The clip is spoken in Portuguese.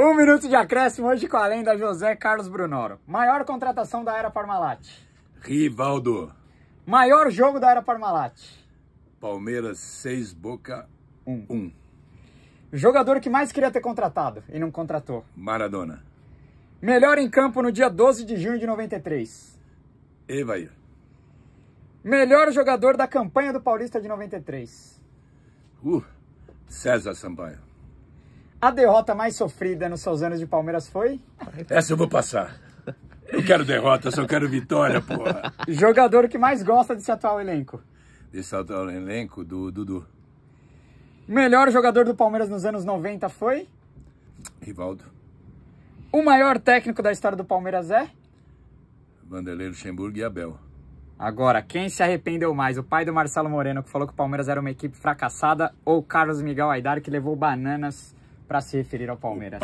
Um minuto de acréscimo hoje com a lenda José Carlos Brunoro. Maior contratação da era Parmalat. Rivaldo. Maior jogo da era Parmalat. Palmeiras 6, Boca 1. Um. um. Jogador que mais queria ter contratado e não contratou. Maradona. Melhor em campo no dia 12 de junho de 93. Evair. Melhor jogador da campanha do Paulista de 93. Uh, César Sampaio. A derrota mais sofrida nos seus anos de Palmeiras foi? Essa eu vou passar. Não quero derrota, só quero vitória, porra. Jogador que mais gosta desse atual elenco? Desse atual elenco, do Dudu. Melhor jogador do Palmeiras nos anos 90 foi? Rivaldo. O maior técnico da história do Palmeiras é? Vanderlei Luxemburgo e Abel. Agora, quem se arrependeu mais? O pai do Marcelo Moreno, que falou que o Palmeiras era uma equipe fracassada, ou Carlos Miguel Aidar, que levou bananas para se referir ao Palmeiras.